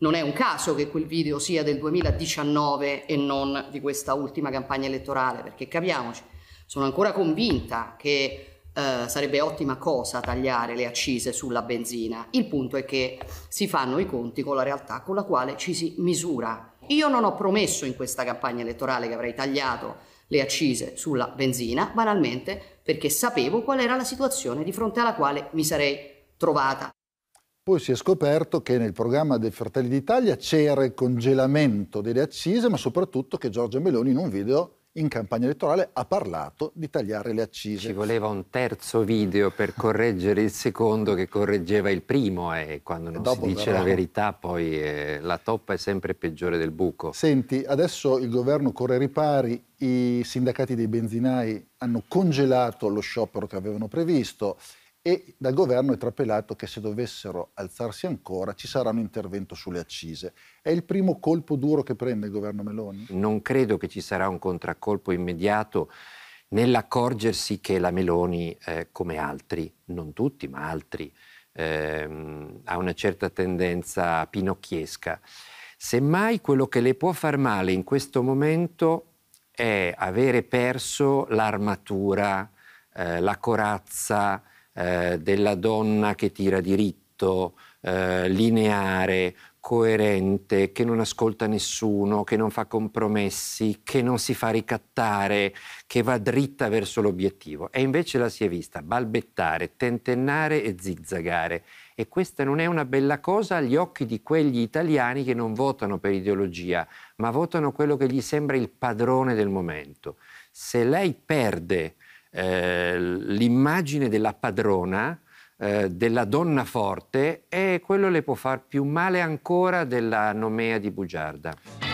Non è un caso che quel video sia del 2019 e non di questa ultima campagna elettorale, perché capiamoci, sono ancora convinta che eh, sarebbe ottima cosa tagliare le accise sulla benzina. Il punto è che si fanno i conti con la realtà con la quale ci si misura. Io non ho promesso in questa campagna elettorale che avrei tagliato le accise sulla benzina, banalmente perché sapevo qual era la situazione di fronte alla quale mi sarei trovata. Poi si è scoperto che nel programma dei Fratelli d'Italia c'era il congelamento delle accise, ma soprattutto che Giorgia Meloni in un video in campagna elettorale ha parlato di tagliare le accise. Ci voleva un terzo video per correggere il secondo che correggeva il primo e quando non e si dice verrà. la verità poi eh, la toppa è sempre peggiore del buco. Senti, adesso il governo corre ai ripari, i sindacati dei benzinai hanno congelato lo sciopero che avevano previsto e dal governo è trapelato che se dovessero alzarsi ancora ci sarà un intervento sulle accise. È il primo colpo duro che prende il governo Meloni? Non credo che ci sarà un contraccolpo immediato nell'accorgersi che la Meloni, eh, come altri, non tutti ma altri, ehm, ha una certa tendenza pinocchiesca. Semmai quello che le può far male in questo momento è avere perso l'armatura, eh, la corazza, eh, della donna che tira diritto, eh, lineare, coerente, che non ascolta nessuno, che non fa compromessi, che non si fa ricattare, che va dritta verso l'obiettivo. E invece la si è vista balbettare, tentennare e zigzagare. E questa non è una bella cosa agli occhi di quegli italiani che non votano per ideologia, ma votano quello che gli sembra il padrone del momento. Se lei perde eh, l'immagine della padrona, eh, della donna forte, e quello le può far più male ancora della nomea di bugiarda.